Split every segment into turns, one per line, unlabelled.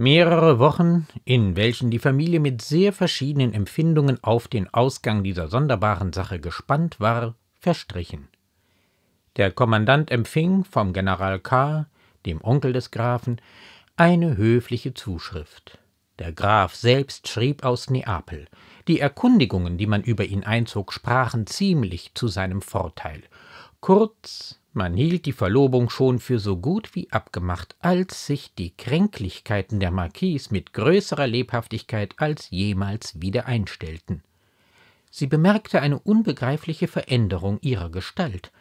Mehrere Wochen, in welchen die Familie mit sehr verschiedenen Empfindungen auf den Ausgang dieser sonderbaren Sache gespannt war, verstrichen. Der Kommandant empfing vom General K., dem Onkel des Grafen, eine höfliche Zuschrift. Der Graf selbst schrieb aus Neapel. Die Erkundigungen, die man über ihn einzog, sprachen ziemlich zu seinem Vorteil. Kurz, man hielt die Verlobung schon für so gut wie abgemacht, als sich die Kränklichkeiten der Marquise mit größerer Lebhaftigkeit als jemals wieder einstellten. Sie bemerkte eine unbegreifliche Veränderung ihrer Gestalt.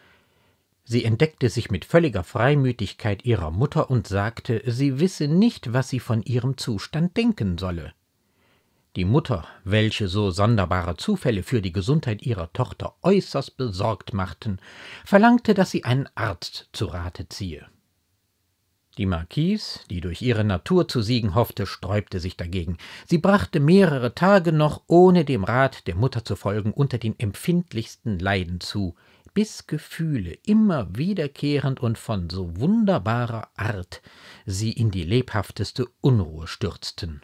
Sie entdeckte sich mit völliger Freimütigkeit ihrer Mutter und sagte, sie wisse nicht, was sie von ihrem Zustand denken solle. Die Mutter, welche so sonderbare Zufälle für die Gesundheit ihrer Tochter äußerst besorgt machten, verlangte, dass sie einen Arzt zu Rate ziehe. Die Marquise, die durch ihre Natur zu siegen hoffte, sträubte sich dagegen. Sie brachte mehrere Tage noch, ohne dem Rat der Mutter zu folgen, unter den empfindlichsten Leiden zu, bis Gefühle, immer wiederkehrend und von so wunderbarer Art, sie in die lebhafteste Unruhe stürzten.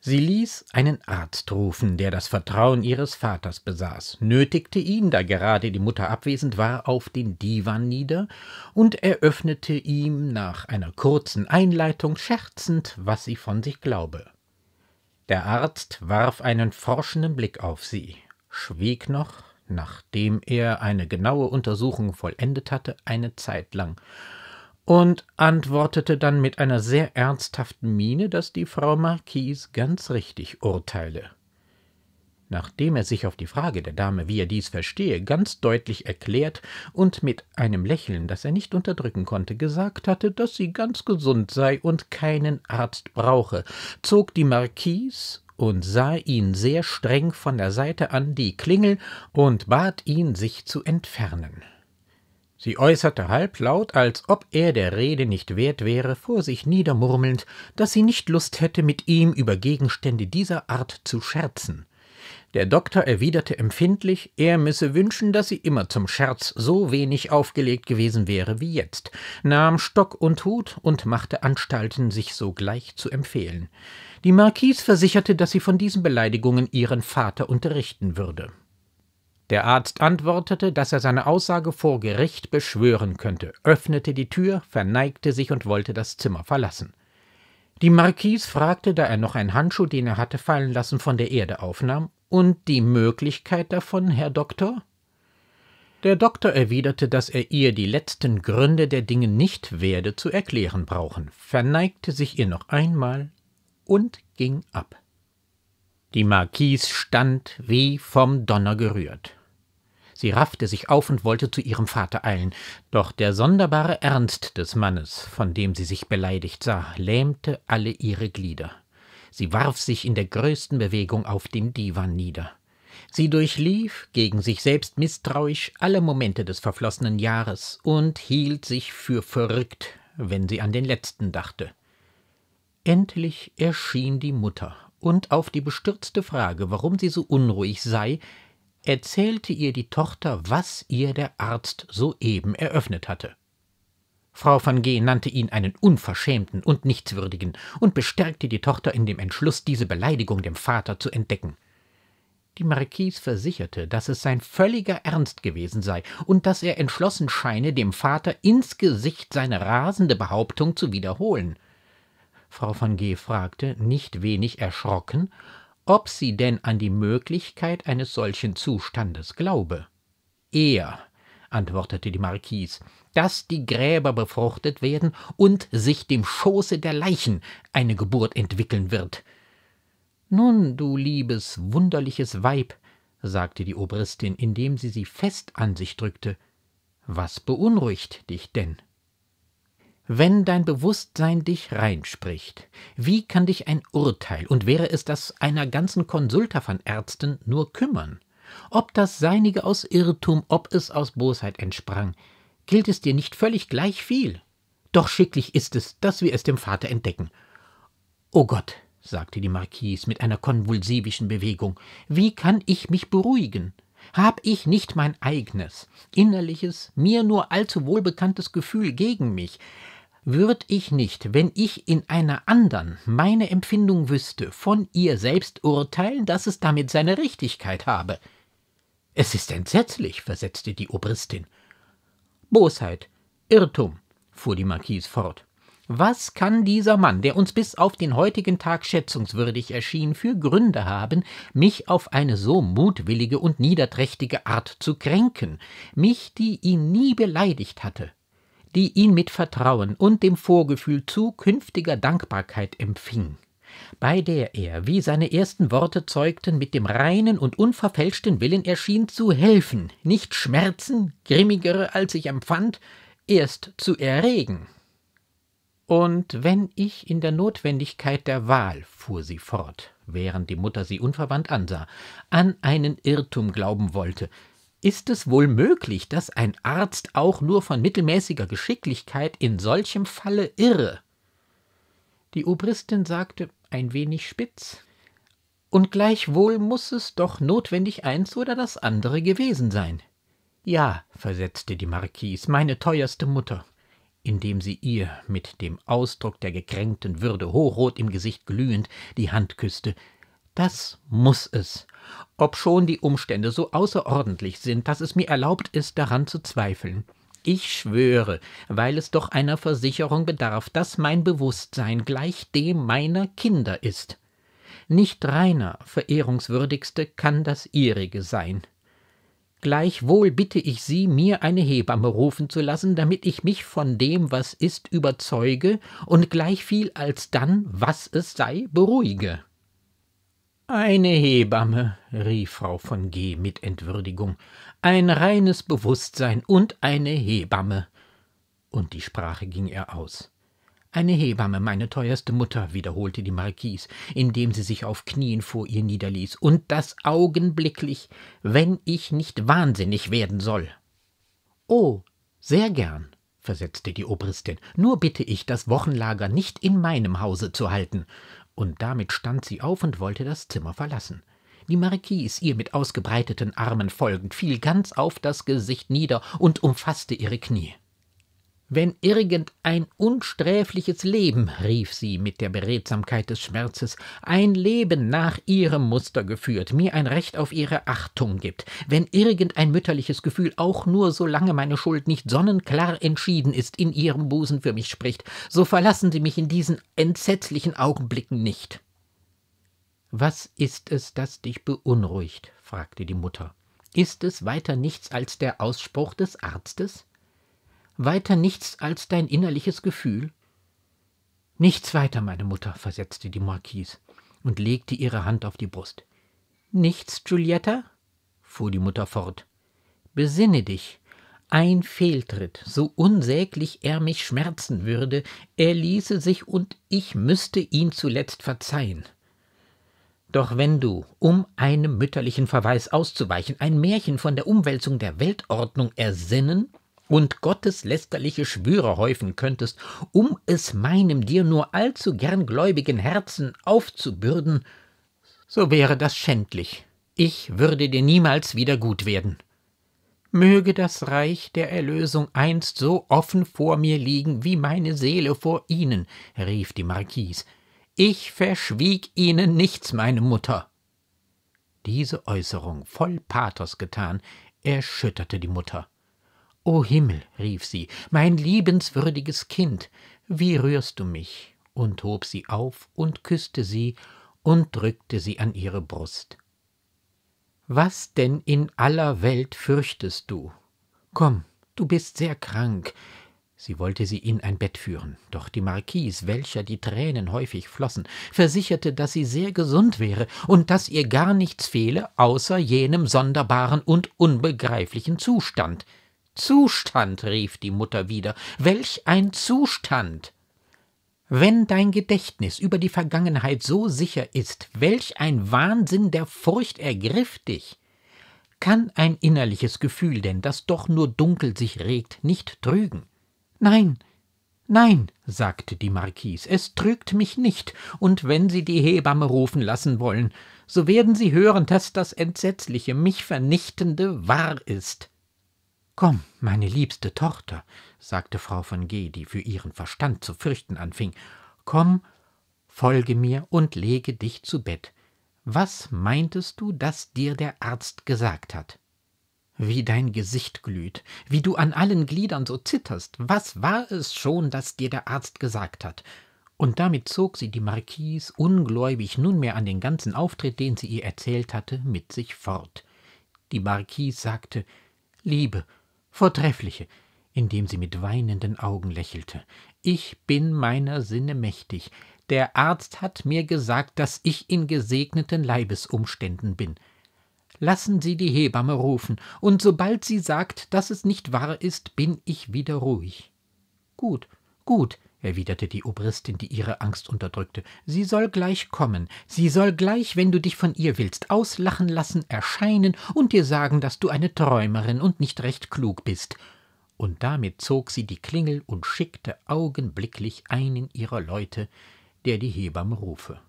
Sie ließ einen Arzt rufen, der das Vertrauen ihres Vaters besaß, nötigte ihn, da gerade die Mutter abwesend war, auf den Divan nieder und eröffnete ihm nach einer kurzen Einleitung scherzend, was sie von sich glaube. Der Arzt warf einen forschenden Blick auf sie, schwieg noch, nachdem er eine genaue Untersuchung vollendet hatte, eine Zeit lang und antwortete dann mit einer sehr ernsthaften Miene, dass die Frau Marquise ganz richtig urteile. Nachdem er sich auf die Frage der Dame, wie er dies verstehe, ganz deutlich erklärt und mit einem Lächeln, das er nicht unterdrücken konnte, gesagt hatte, dass sie ganz gesund sei und keinen Arzt brauche, zog die Marquise und sah ihn sehr streng von der Seite an die Klingel und bat ihn, sich zu entfernen. Sie äußerte halblaut, als ob er der Rede nicht wert wäre, vor sich niedermurmelnd, dass sie nicht Lust hätte, mit ihm über Gegenstände dieser Art zu scherzen. Der Doktor erwiderte empfindlich, er müsse wünschen, dass sie immer zum Scherz so wenig aufgelegt gewesen wäre wie jetzt, nahm Stock und Hut und machte Anstalten, sich sogleich zu empfehlen. Die Marquise versicherte, dass sie von diesen Beleidigungen ihren Vater unterrichten würde. Der Arzt antwortete, dass er seine Aussage vor Gericht beschwören könnte, öffnete die Tür, verneigte sich und wollte das Zimmer verlassen. Die Marquise fragte, da er noch einen Handschuh, den er hatte fallen lassen, von der Erde aufnahm, und die Möglichkeit davon, Herr Doktor? Der Doktor erwiderte, dass er ihr die letzten Gründe der Dinge nicht werde zu erklären brauchen, verneigte sich ihr noch einmal und ging ab. Die Marquise stand wie vom Donner gerührt. Sie raffte sich auf und wollte zu ihrem Vater eilen, doch der sonderbare Ernst des Mannes, von dem sie sich beleidigt sah, lähmte alle ihre Glieder. Sie warf sich in der größten Bewegung auf dem Divan nieder. Sie durchlief, gegen sich selbst misstrauisch, alle Momente des verflossenen Jahres und hielt sich für verrückt, wenn sie an den letzten dachte. Endlich erschien die Mutter, und auf die bestürzte Frage, warum sie so unruhig sei, erzählte ihr die Tochter, was ihr der Arzt soeben eröffnet hatte. Frau van G. nannte ihn einen unverschämten und nichtswürdigen und bestärkte die Tochter in dem Entschluss, diese Beleidigung dem Vater zu entdecken. Die Marquise versicherte, dass es sein völliger Ernst gewesen sei und dass er entschlossen scheine, dem Vater ins Gesicht seine rasende Behauptung zu wiederholen. Frau van G. fragte, nicht wenig erschrocken, ob sie denn an die Möglichkeit eines solchen Zustandes glaube. Er, antwortete die Marquise, dass die Gräber befruchtet werden und sich dem Schoße der Leichen eine Geburt entwickeln wird. Nun, du liebes, wunderliches Weib, sagte die Obristin, indem sie sie fest an sich drückte, was beunruhigt dich denn? Wenn dein Bewusstsein dich reinspricht, wie kann dich ein Urteil, und wäre es das einer ganzen Konsulta von Ärzten, nur kümmern? Ob das Seinige aus Irrtum, ob es aus Bosheit entsprang, gilt es dir nicht völlig gleich viel. Doch schicklich ist es, dass wir es dem Vater entdecken. O oh Gott, sagte die Marquise mit einer konvulsivischen Bewegung, wie kann ich mich beruhigen? Hab ich nicht mein eigenes, innerliches, mir nur allzu wohlbekanntes Gefühl gegen mich? Würd ich nicht, wenn ich in einer andern meine Empfindung wüsste, von ihr selbst urteilen, dass es damit seine Richtigkeit habe? Es ist entsetzlich, versetzte die Obristin. Bosheit, Irrtum, fuhr die Marquise fort. Was kann dieser Mann, der uns bis auf den heutigen Tag schätzungswürdig erschien, für Gründe haben, mich auf eine so mutwillige und niederträchtige Art zu kränken, mich, die ihn nie beleidigt hatte? die ihn mit Vertrauen und dem Vorgefühl zukünftiger Dankbarkeit empfing, bei der er, wie seine ersten Worte zeugten, mit dem reinen und unverfälschten Willen erschien zu helfen, nicht Schmerzen, grimmigere als ich empfand, erst zu erregen. Und wenn ich in der Notwendigkeit der Wahl, fuhr sie fort, während die Mutter sie unverwandt ansah, an einen Irrtum glauben wollte, ist es wohl möglich, dass ein Arzt auch nur von mittelmäßiger Geschicklichkeit in solchem Falle irre? Die Obristin sagte ein wenig spitz. Und gleichwohl muß es doch notwendig eins oder das andere gewesen sein. Ja, versetzte die Marquise, meine teuerste Mutter, indem sie ihr mit dem Ausdruck der gekränkten Würde hochrot im Gesicht glühend die Hand küßte, das muss es. Obschon die Umstände so außerordentlich sind, dass es mir erlaubt ist, daran zu zweifeln. Ich schwöre, weil es doch einer Versicherung bedarf, dass mein Bewusstsein gleich dem meiner Kinder ist. Nicht reiner, verehrungswürdigste kann das ihrige sein. Gleichwohl bitte ich Sie, mir eine Hebamme rufen zu lassen, damit ich mich von dem, was ist, überzeuge und gleichviel als dann, was es sei, beruhige. Eine Hebamme, rief Frau von G. mit Entwürdigung, ein reines Bewusstsein und eine Hebamme. Und die Sprache ging ihr aus. Eine Hebamme, meine teuerste Mutter, wiederholte die Marquise, indem sie sich auf Knien vor ihr niederließ, und das augenblicklich, wenn ich nicht wahnsinnig werden soll. Oh, sehr gern, versetzte die Obristin, nur bitte ich, das Wochenlager nicht in meinem Hause zu halten, und damit stand sie auf und wollte das Zimmer verlassen. Die Marquise, ihr mit ausgebreiteten Armen folgend, fiel ganz auf das Gesicht nieder und umfaßte ihre Knie wenn irgendein unsträfliches Leben, rief sie mit der Beredsamkeit des Schmerzes, ein Leben nach ihrem Muster geführt, mir ein Recht auf ihre Achtung gibt, wenn irgendein mütterliches Gefühl auch nur solange meine Schuld nicht sonnenklar entschieden ist, in ihrem Busen für mich spricht, so verlassen Sie mich in diesen entsetzlichen Augenblicken nicht. Was ist es, das dich beunruhigt? fragte die Mutter. Ist es weiter nichts als der Ausspruch des Arztes? weiter nichts als dein innerliches Gefühl? Nichts weiter, meine Mutter, versetzte die Marquise und legte ihre Hand auf die Brust. Nichts, Giulietta? fuhr die Mutter fort. Besinne dich. Ein Fehltritt, so unsäglich er mich schmerzen würde, er ließe sich und ich müsste ihn zuletzt verzeihen. Doch wenn du, um einem mütterlichen Verweis auszuweichen, ein Märchen von der Umwälzung der Weltordnung ersinnen und gotteslästerliche Schwüre häufen könntest, um es meinem dir nur allzu gern gläubigen Herzen aufzubürden, so wäre das schändlich. Ich würde dir niemals wieder gut werden. Möge das Reich der Erlösung einst so offen vor mir liegen, wie meine Seele vor Ihnen, rief die Marquise. Ich verschwieg Ihnen nichts, meine Mutter. Diese Äußerung, voll Pathos getan, erschütterte die Mutter. O Himmel, rief sie, mein liebenswürdiges Kind, wie rührst du mich? und hob sie auf und küßte sie und drückte sie an ihre Brust. Was denn in aller Welt fürchtest du? Komm, du bist sehr krank. Sie wollte sie in ein Bett führen, doch die Marquise, welcher die Tränen häufig flossen, versicherte, dass sie sehr gesund wäre und dass ihr gar nichts fehle, außer jenem sonderbaren und unbegreiflichen Zustand, Zustand, rief die Mutter wieder, welch ein Zustand. Wenn dein Gedächtnis über die Vergangenheit so sicher ist, welch ein Wahnsinn der Furcht ergriff dich. Kann ein innerliches Gefühl denn, das doch nur dunkel sich regt, nicht trügen? Nein, Nein, sagte die Marquise, es trügt mich nicht, und wenn Sie die Hebamme rufen lassen wollen, so werden Sie hören, dass das Entsetzliche, mich Vernichtende wahr ist. Komm, meine liebste Tochter, sagte Frau von G., die für ihren Verstand zu fürchten anfing, komm, folge mir und lege dich zu Bett. Was meintest du, dass dir der Arzt gesagt hat? Wie dein Gesicht glüht, wie du an allen Gliedern so zitterst, was war es schon, das dir der Arzt gesagt hat? Und damit zog sie die Marquise, ungläubig nunmehr an den ganzen Auftritt, den sie ihr erzählt hatte, mit sich fort. Die Marquise sagte Liebe, vortreffliche, indem sie mit weinenden Augen lächelte. Ich bin meiner Sinne mächtig. Der Arzt hat mir gesagt, dass ich in gesegneten Leibesumständen bin. Lassen Sie die Hebamme rufen, und sobald sie sagt, dass es nicht wahr ist, bin ich wieder ruhig. Gut, gut, erwiderte die Obristin, die ihre Angst unterdrückte. Sie soll gleich kommen. Sie soll gleich, wenn du dich von ihr willst, auslachen lassen, erscheinen und dir sagen, dass du eine Träumerin und nicht recht klug bist. Und damit zog sie die Klingel und schickte augenblicklich einen ihrer Leute, der die Hebamme rufe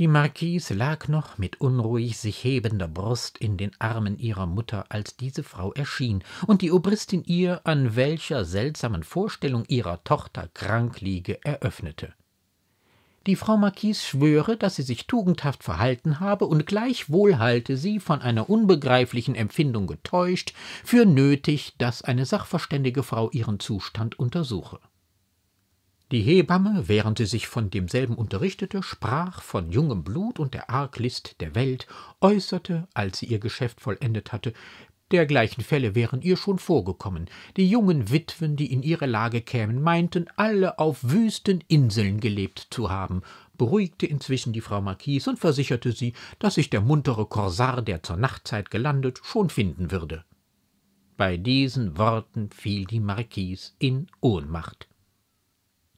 die Marquise lag noch mit unruhig sich hebender Brust in den Armen ihrer Mutter, als diese Frau erschien und die Obristin ihr, an welcher seltsamen Vorstellung ihrer Tochter krank liege, eröffnete. Die Frau Marquise schwöre, dass sie sich tugendhaft verhalten habe, und gleichwohl halte sie, von einer unbegreiflichen Empfindung getäuscht, für nötig, dass eine sachverständige Frau ihren Zustand untersuche. Die Hebamme, während sie sich von demselben unterrichtete, sprach von jungem Blut und der Arglist der Welt, äußerte, als sie ihr Geschäft vollendet hatte, Dergleichen Fälle wären ihr schon vorgekommen. Die jungen Witwen, die in ihre Lage kämen, meinten alle auf wüsten Inseln gelebt zu haben, beruhigte inzwischen die Frau Marquise und versicherte sie, dass sich der muntere Korsar, der zur Nachtzeit gelandet, schon finden würde. Bei diesen Worten fiel die Marquise in Ohnmacht.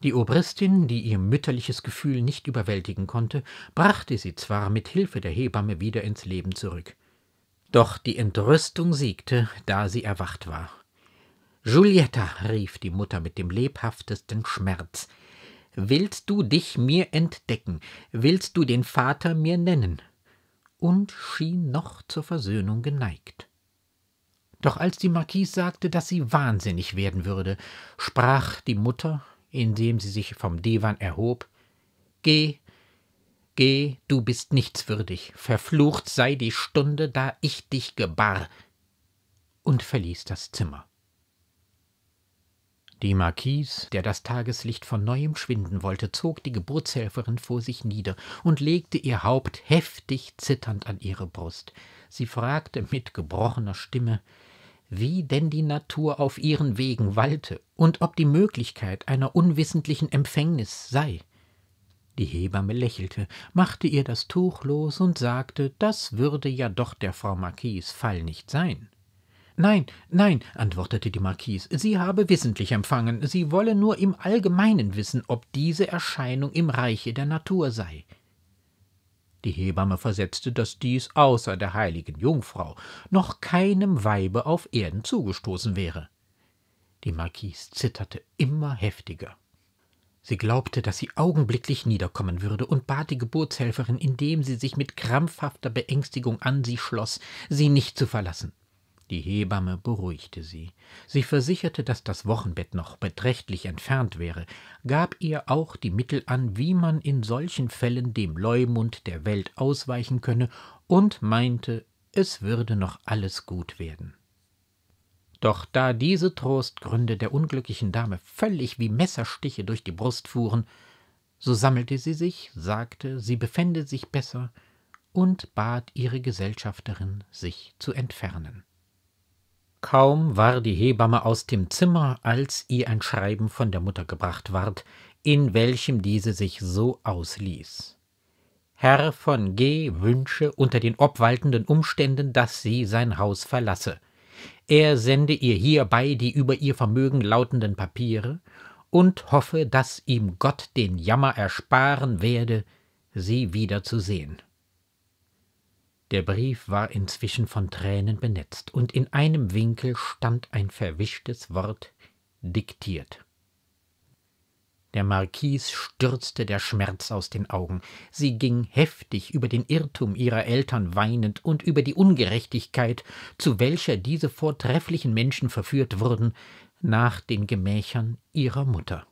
Die Obristin, die ihr mütterliches Gefühl nicht überwältigen konnte, brachte sie zwar mit Hilfe der Hebamme wieder ins Leben zurück. Doch die Entrüstung siegte, da sie erwacht war. Giulietta, rief die Mutter mit dem lebhaftesten Schmerz, willst du dich mir entdecken, willst du den Vater mir nennen? und schien noch zur Versöhnung geneigt. Doch als die Marquise sagte, daß sie wahnsinnig werden würde, sprach die Mutter indem sie sich vom Divan erhob. Geh, geh, du bist nichtswürdig, verflucht sei die Stunde, da ich dich gebar, und verließ das Zimmer. Die Marquise, der das Tageslicht von neuem schwinden wollte, zog die Geburtshelferin vor sich nieder und legte ihr Haupt heftig zitternd an ihre Brust. Sie fragte mit gebrochener Stimme wie denn die Natur auf ihren Wegen walte und ob die Möglichkeit einer unwissentlichen Empfängnis sei. Die Hebamme lächelte, machte ihr das Tuch los und sagte, das würde ja doch der Frau Marquise Fall nicht sein. Nein, nein, antwortete die Marquise, sie habe wissentlich empfangen, sie wolle nur im Allgemeinen wissen, ob diese Erscheinung im Reiche der Natur sei. Die Hebamme versetzte, dass dies außer der heiligen Jungfrau noch keinem Weibe auf Erden zugestoßen wäre. Die Marquise zitterte immer heftiger. Sie glaubte, dass sie augenblicklich niederkommen würde und bat die Geburtshelferin, indem sie sich mit krampfhafter Beängstigung an sie schloss, sie nicht zu verlassen. Die Hebamme beruhigte sie. Sie versicherte, dass das Wochenbett noch beträchtlich entfernt wäre, gab ihr auch die Mittel an, wie man in solchen Fällen dem Leumund der Welt ausweichen könne und meinte, es würde noch alles gut werden. Doch da diese Trostgründe der unglücklichen Dame völlig wie Messerstiche durch die Brust fuhren, so sammelte sie sich, sagte, sie befände sich besser und bat ihre Gesellschafterin, sich zu entfernen. Kaum war die Hebamme aus dem Zimmer, als ihr ein Schreiben von der Mutter gebracht ward, in welchem diese sich so ausließ. Herr von G. wünsche unter den obwaltenden Umständen, dass sie sein Haus verlasse. Er sende ihr hierbei die über ihr Vermögen lautenden Papiere und hoffe, dass ihm Gott den Jammer ersparen werde, sie wiederzusehen. Der Brief war inzwischen von Tränen benetzt, und in einem Winkel stand ein verwischtes Wort diktiert. Der Marquis stürzte der Schmerz aus den Augen. Sie ging heftig über den Irrtum ihrer Eltern weinend und über die Ungerechtigkeit, zu welcher diese vortrefflichen Menschen verführt wurden, nach den Gemächern ihrer Mutter.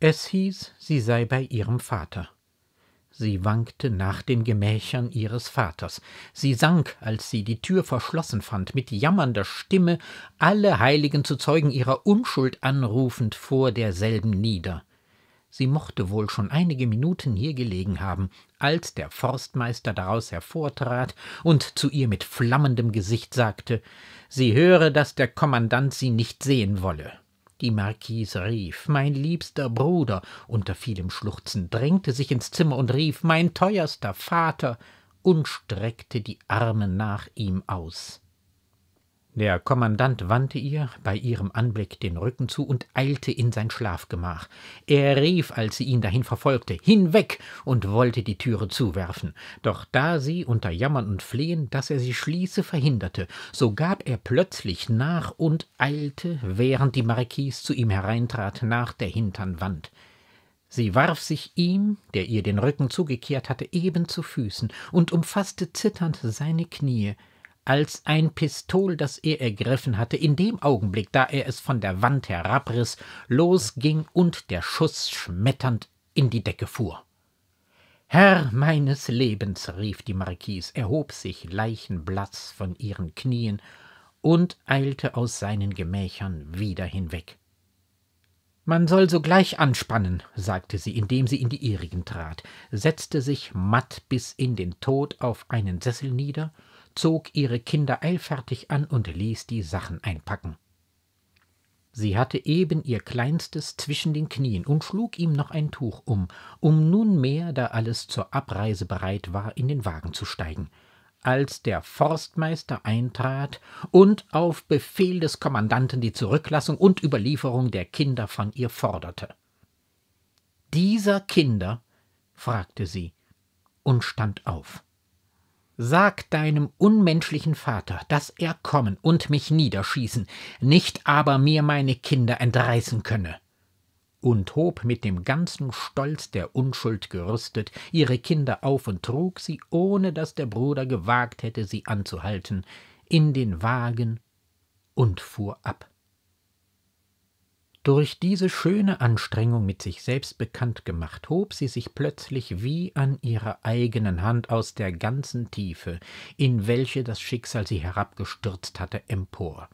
Es hieß, sie sei bei ihrem Vater. Sie wankte nach den Gemächern ihres Vaters. Sie sank, als sie die Tür verschlossen fand, mit jammernder Stimme, alle Heiligen zu Zeugen ihrer Unschuld anrufend vor derselben nieder. Sie mochte wohl schon einige Minuten hier gelegen haben, als der Forstmeister daraus hervortrat und zu ihr mit flammendem Gesicht sagte, sie höre, dass der Kommandant sie nicht sehen wolle die Marquise rief, mein liebster Bruder, unter vielem Schluchzen, drängte sich ins Zimmer und rief, mein teuerster Vater, und streckte die Arme nach ihm aus. Der Kommandant wandte ihr bei ihrem Anblick den Rücken zu und eilte in sein Schlafgemach. Er rief, als sie ihn dahin verfolgte, hinweg und wollte die Türe zuwerfen. Doch da sie unter Jammern und Flehen, dass er sie schließe, verhinderte, so gab er plötzlich nach und eilte, während die Marquise zu ihm hereintrat, nach der hintern Wand. Sie warf sich ihm, der ihr den Rücken zugekehrt hatte, eben zu Füßen und umfaßte zitternd seine Knie als ein Pistol, das er ergriffen hatte, in dem Augenblick, da er es von der Wand herabriss, losging und der Schuss schmetternd in die Decke fuhr. Herr meines Lebens, rief die Marquise, erhob sich leichenblaß von ihren Knien und eilte aus seinen Gemächern wieder hinweg. Man soll sogleich anspannen, sagte sie, indem sie in die ihrigen trat, setzte sich matt bis in den Tod auf einen Sessel nieder zog ihre Kinder eilfertig an und ließ die Sachen einpacken. Sie hatte eben ihr Kleinstes zwischen den Knien und schlug ihm noch ein Tuch um, um nunmehr, da alles zur Abreise bereit war, in den Wagen zu steigen. Als der Forstmeister eintrat und auf Befehl des Kommandanten die Zurücklassung und Überlieferung der Kinder von ihr forderte. Dieser Kinder? fragte sie und stand auf. Sag deinem unmenschlichen Vater, dass er kommen und mich niederschießen, nicht aber mir meine Kinder entreißen könne. Und hob mit dem ganzen Stolz der Unschuld gerüstet ihre Kinder auf und trug sie, ohne dass der Bruder gewagt hätte, sie anzuhalten, in den Wagen und fuhr ab. Durch diese schöne Anstrengung mit sich selbst bekannt gemacht, hob sie sich plötzlich wie an ihrer eigenen Hand aus der ganzen Tiefe, in welche das Schicksal sie herabgestürzt hatte, empor.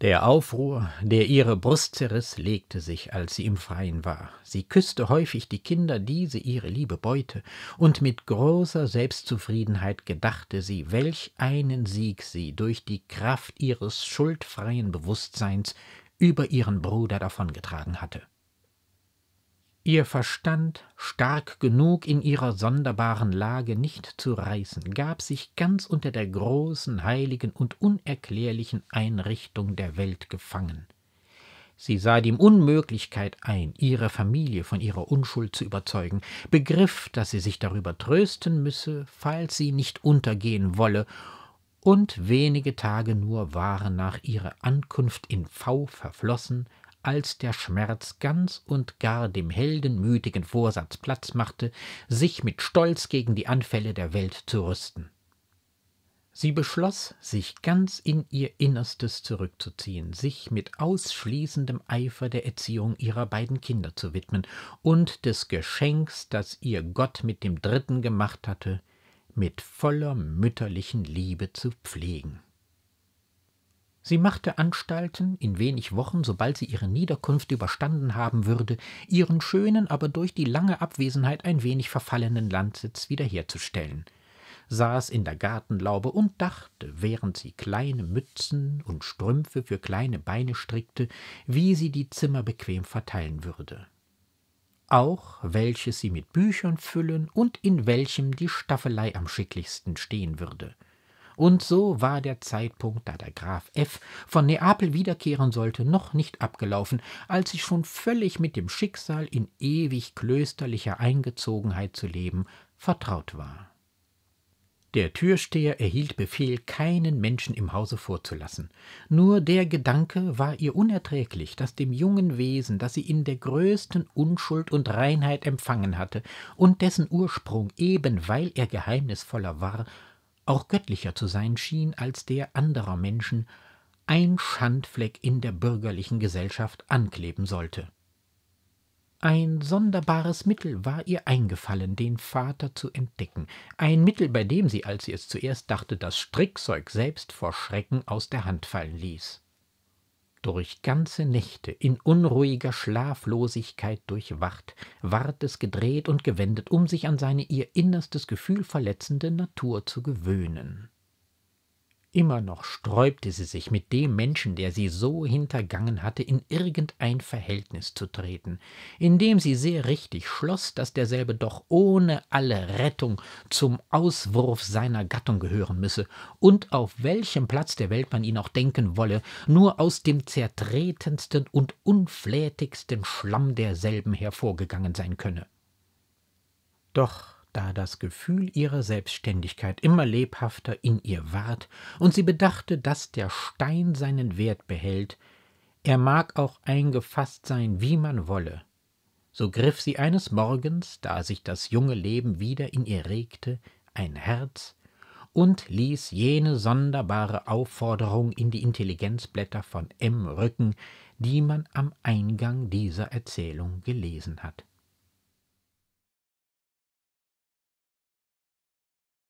Der Aufruhr, der ihre Brust zerriss, legte sich, als sie im Freien war. Sie küßte häufig die Kinder, diese ihre Liebe beute, und mit großer Selbstzufriedenheit gedachte sie, welch einen Sieg sie durch die Kraft ihres schuldfreien Bewusstseins über ihren Bruder davongetragen hatte. Ihr Verstand, stark genug in ihrer sonderbaren Lage nicht zu reißen, gab sich ganz unter der großen, heiligen und unerklärlichen Einrichtung der Welt gefangen. Sie sah die Unmöglichkeit ein, ihre Familie von ihrer Unschuld zu überzeugen, begriff, dass sie sich darüber trösten müsse, falls sie nicht untergehen wolle, und wenige Tage nur waren nach ihrer Ankunft in V verflossen, als der Schmerz ganz und gar dem heldenmütigen Vorsatz Platz machte, sich mit Stolz gegen die Anfälle der Welt zu rüsten. Sie beschloss, sich ganz in ihr Innerstes zurückzuziehen, sich mit ausschließendem Eifer der Erziehung ihrer beiden Kinder zu widmen und des Geschenks, das ihr Gott mit dem dritten gemacht hatte, mit voller mütterlichen Liebe zu pflegen. Sie machte Anstalten, in wenig Wochen, sobald sie ihre Niederkunft überstanden haben würde, ihren schönen, aber durch die lange Abwesenheit ein wenig verfallenen Landsitz wiederherzustellen, saß in der Gartenlaube und dachte, während sie kleine Mützen und Strümpfe für kleine Beine strickte, wie sie die Zimmer bequem verteilen würde auch welches sie mit Büchern füllen und in welchem die Staffelei am schicklichsten stehen würde. Und so war der Zeitpunkt, da der Graf F. von Neapel wiederkehren sollte, noch nicht abgelaufen, als ich schon völlig mit dem Schicksal, in ewig klösterlicher Eingezogenheit zu leben, vertraut war. Der Türsteher erhielt Befehl, keinen Menschen im Hause vorzulassen. Nur der Gedanke war ihr unerträglich, dass dem jungen Wesen, das sie in der größten Unschuld und Reinheit empfangen hatte und dessen Ursprung, eben weil er geheimnisvoller war, auch göttlicher zu sein schien als der anderer Menschen, ein Schandfleck in der bürgerlichen Gesellschaft ankleben sollte. Ein sonderbares Mittel war ihr eingefallen, den Vater zu entdecken, ein Mittel, bei dem sie, als sie es zuerst dachte, das Strickzeug selbst vor Schrecken aus der Hand fallen ließ. Durch ganze Nächte, in unruhiger Schlaflosigkeit durchwacht, ward es gedreht und gewendet, um sich an seine ihr innerstes Gefühl verletzende Natur zu gewöhnen. Immer noch sträubte sie sich, mit dem Menschen, der sie so hintergangen hatte, in irgendein Verhältnis zu treten, indem sie sehr richtig schloss, dass derselbe doch ohne alle Rettung zum Auswurf seiner Gattung gehören müsse und auf welchem Platz der Welt man ihn auch denken wolle, nur aus dem zertretendsten und unflätigsten Schlamm derselben hervorgegangen sein könne. Doch da das Gefühl ihrer Selbstständigkeit immer lebhafter in ihr ward und sie bedachte, dass der Stein seinen Wert behält, er mag auch eingefasst sein, wie man wolle. So griff sie eines Morgens, da sich das junge Leben wieder in ihr regte, ein Herz und ließ jene sonderbare Aufforderung in die Intelligenzblätter von M. rücken, die man am Eingang dieser Erzählung gelesen hat.